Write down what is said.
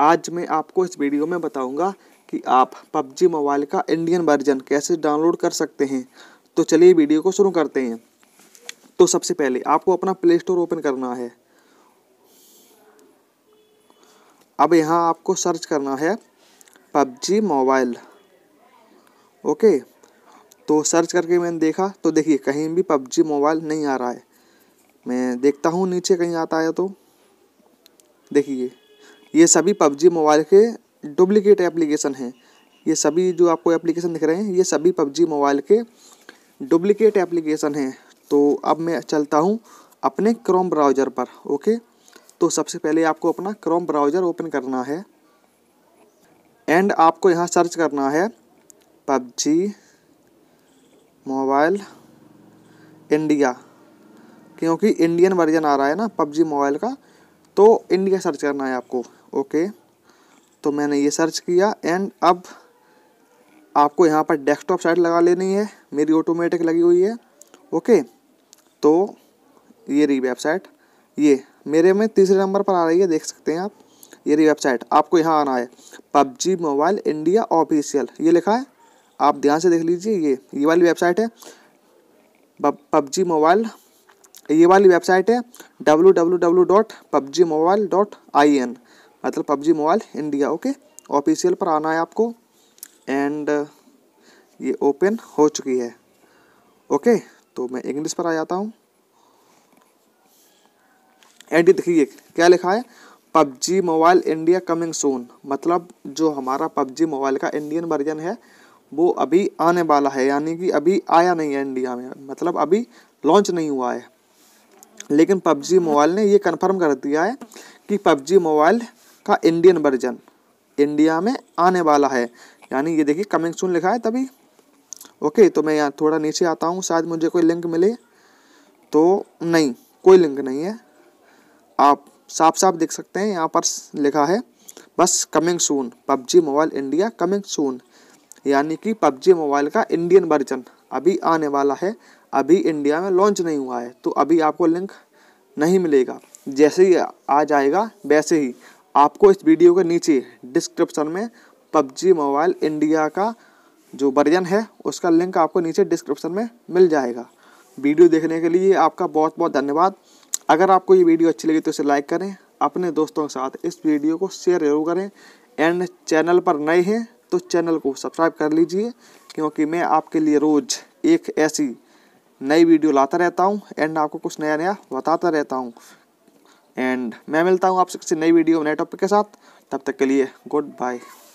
आज मैं आपको इस वीडियो में बताऊंगा कि आप पबजी मोबाइल का इंडियन वर्जन कैसे डाउनलोड कर सकते हैं तो चलिए वीडियो को शुरू करते हैं तो सबसे पहले आपको अपना प्ले स्टोर ओपन करना है अब यहाँ आपको सर्च करना है पबजी मोबाइल ओके तो सर्च करके मैंने देखा तो देखिए कहीं भी पबजी मोबाइल नहीं आ रहा है मैं देखता हूँ नीचे कहीं आता है तो देखिए ये सभी पबजी मोबाइल के डुप्लीकेट एप्लीकेशन हैं ये सभी जो आपको एप्लीकेशन दिख रहे हैं ये सभी पबजी मोबाइल के डुप्लीकेट एप्लीकेशन हैं तो अब मैं चलता हूँ अपने क्रोम ब्राउज़र पर ओके तो सबसे पहले आपको अपना क्रोम ब्राउज़र ओपन करना है एंड आपको यहाँ सर्च करना है पबजी मोबाइल इंडिया क्योंकि इंडियन वर्जन आ रहा है ना पबजी मोबाइल का तो इंडिया सर्च करना है आपको ओके तो मैंने ये सर्च किया एंड अब आपको यहाँ पर डेस्कटॉप साइट लगा लेनी है मेरी ऑटोमेटिक लगी हुई है ओके तो ये रही वेबसाइट ये मेरे में तीसरे नंबर पर आ रही है देख सकते हैं आप ये रही वेबसाइट आपको यहाँ आना है पबजी मोबाइल इंडिया ऑफिशियल ये लिखा है आप ध्यान से देख लीजिए ये ये वाली वेबसाइट है पबजी मोबाइल ये वाली वेबसाइट है W W W dot PUBG mobile dot I N मतलब PUBG mobile India okay official पर आना है आपको एंड uh, ये ओपन हो चुकी है ओके तो मैं इंग्लिश पर आ जाता हूँ एंड देखिए क्या लिखा है PUBG mobile India coming soon मतलब जो हमारा पबजी मोबाइल का इंडियन वर्जन है वो अभी आने वाला है यानी कि अभी आया नहीं है इंडिया में मतलब अभी लॉन्च नहीं हुआ है लेकिन पबजी मोबाइल ने ये कन्फर्म कर दिया है कि पबजी मोबाइल का इंडियन वर्जन इंडिया में आने वाला है यानी ये देखिए कमिंग सून लिखा है तभी ओके तो मैं यहाँ थोड़ा नीचे आता हूँ शायद मुझे कोई लिंक मिले तो नहीं कोई लिंक नहीं है आप साफ साफ देख सकते हैं यहाँ पर लिखा है बस coming soon PUBG mobile India coming soon यानी कि पबजी मोबाइल का इंडियन वर्जन अभी आने वाला है अभी इंडिया में लॉन्च नहीं हुआ है तो अभी आपको लिंक नहीं मिलेगा जैसे ही आ जाएगा वैसे ही आपको इस वीडियो के नीचे डिस्क्रिप्शन में पबजी मोबाइल इंडिया का जो वर्जन है उसका लिंक आपको नीचे डिस्क्रिप्शन में मिल जाएगा वीडियो देखने के लिए आपका बहुत बहुत धन्यवाद अगर आपको ये वीडियो अच्छी लगी तो इसे लाइक करें अपने दोस्तों के साथ इस वीडियो को शेयर जरूर करें एंड चैनल पर नए हैं तो चैनल को सब्सक्राइब कर लीजिए क्योंकि मैं आपके लिए रोज़ एक ऐसी नई वीडियो लाता रहता हूँ एंड आपको कुछ नया नया बताता रहता हूँ एंड मैं मिलता हूँ आपसे किसी नई वीडियो नए टॉपिक के साथ तब तक के लिए गुड बाय